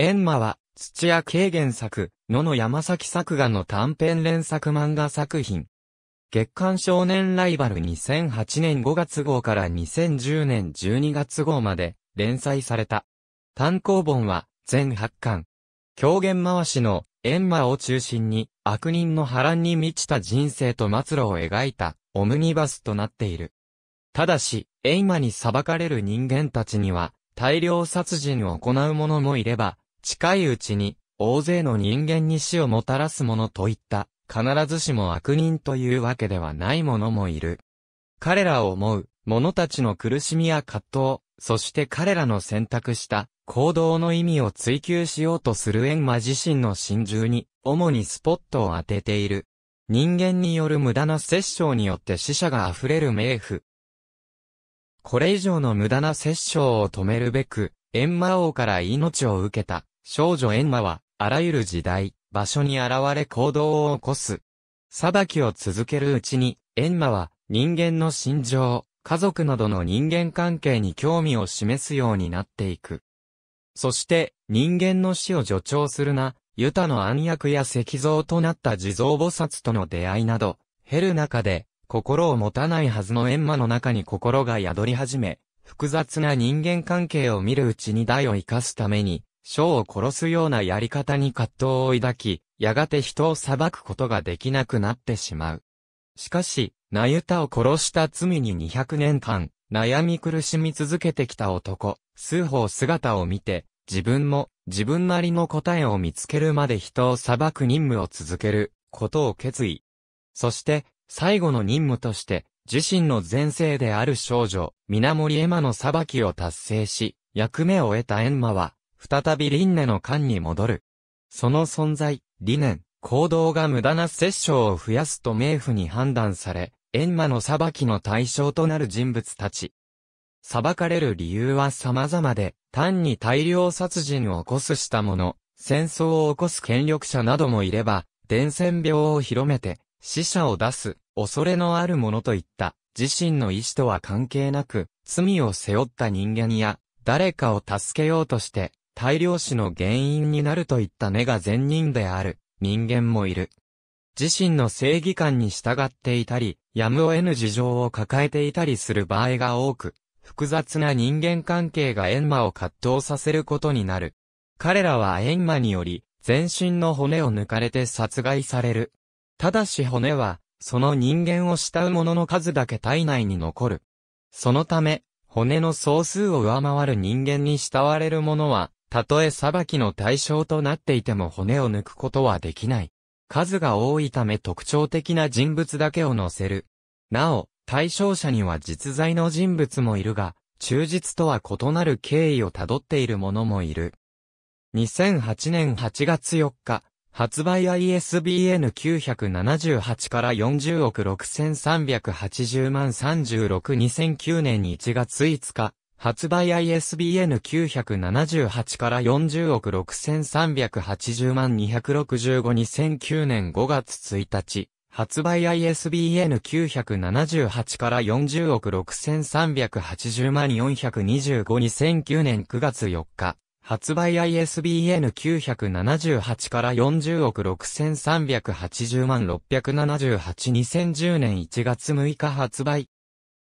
エンマは、土屋慶元作、野の山崎作画の短編連作漫画作品。月刊少年ライバル2008年5月号から2010年12月号まで連載された。単行本は全8巻。狂言回しのエンマを中心に悪人の波乱に満ちた人生と末路を描いたオムニバスとなっている。ただし、エイマに裁かれる人間たちには大量殺人を行う者もいれば、近いうちに、大勢の人間に死をもたらすものといった、必ずしも悪人というわけではない者もいる。彼らを思う、者たちの苦しみや葛藤、そして彼らの選択した行動の意味を追求しようとするエンマ自身の心中に、主にスポットを当てている。人間による無駄な殺生によって死者が溢れる冥府。これ以上の無駄な殺生を止めるべく、閻魔王から命を受けた少女エンマは、あらゆる時代、場所に現れ行動を起こす。裁きを続けるうちに、エンマは、人間の心情、家族などの人間関係に興味を示すようになっていく。そして、人間の死を助長するな、ユタの暗躍や石像となった地蔵菩薩との出会いなど、減る中で、心を持たないはずのエンマの中に心が宿り始め、複雑な人間関係を見るうちに台を生かすために、将を殺すようなやり方に葛藤を抱き、やがて人を裁くことができなくなってしまう。しかし、ナユタを殺した罪に200年間、悩み苦しみ続けてきた男、数法姿を見て、自分も、自分なりの答えを見つけるまで人を裁く任務を続ける、ことを決意。そして、最後の任務として、自身の前世である少女、水森エマの裁きを達成し、役目を得たエンマは、再び輪廻の間に戻る。その存在、理念、行動が無駄な摂生を増やすと冥府に判断され、閻魔の裁きの対象となる人物たち。裁かれる理由は様々で、単に大量殺人を起こすした者、戦争を起こす権力者などもいれば、伝染病を広めて、死者を出す、恐れのあるものといった、自身の意志とは関係なく、罪を背負った人間や、誰かを助けようとして、大量死の原因になるといった根が善人である人間もいる。自身の正義感に従っていたり、やむを得ぬ事情を抱えていたりする場合が多く、複雑な人間関係がエンマを葛藤させることになる。彼らはエンマにより、全身の骨を抜かれて殺害される。ただし骨は、その人間を慕う者の数だけ体内に残る。そのため、骨の総数を上回る人間に慕われる者は、たとえ裁きの対象となっていても骨を抜くことはできない。数が多いため特徴的な人物だけを載せる。なお、対象者には実在の人物もいるが、忠実とは異なる経緯をたどっている者もいる。2008年8月4日、発売 ISBN978 から40億6380万362009年1月5日、発売 ISBN 978から40億6380万265 2009年5月1日。発売 ISBN 978から40億6380万425 2009年9月4日。発売 ISBN 978から40億6380万678 2010年1月6日発売。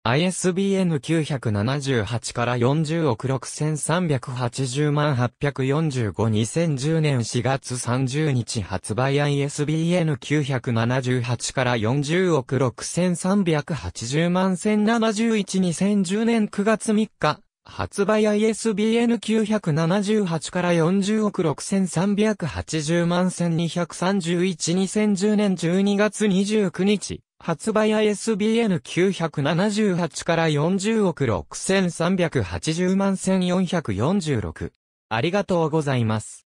ISBN 978から40億6380万845 2010年4月30日発売 ISBN 978から40億6380万1071 2010年9月3日発売 ISBN978 から40億6380万12312010年12月29日。発売 ISBN978 から40億6380万1446。ありがとうございます。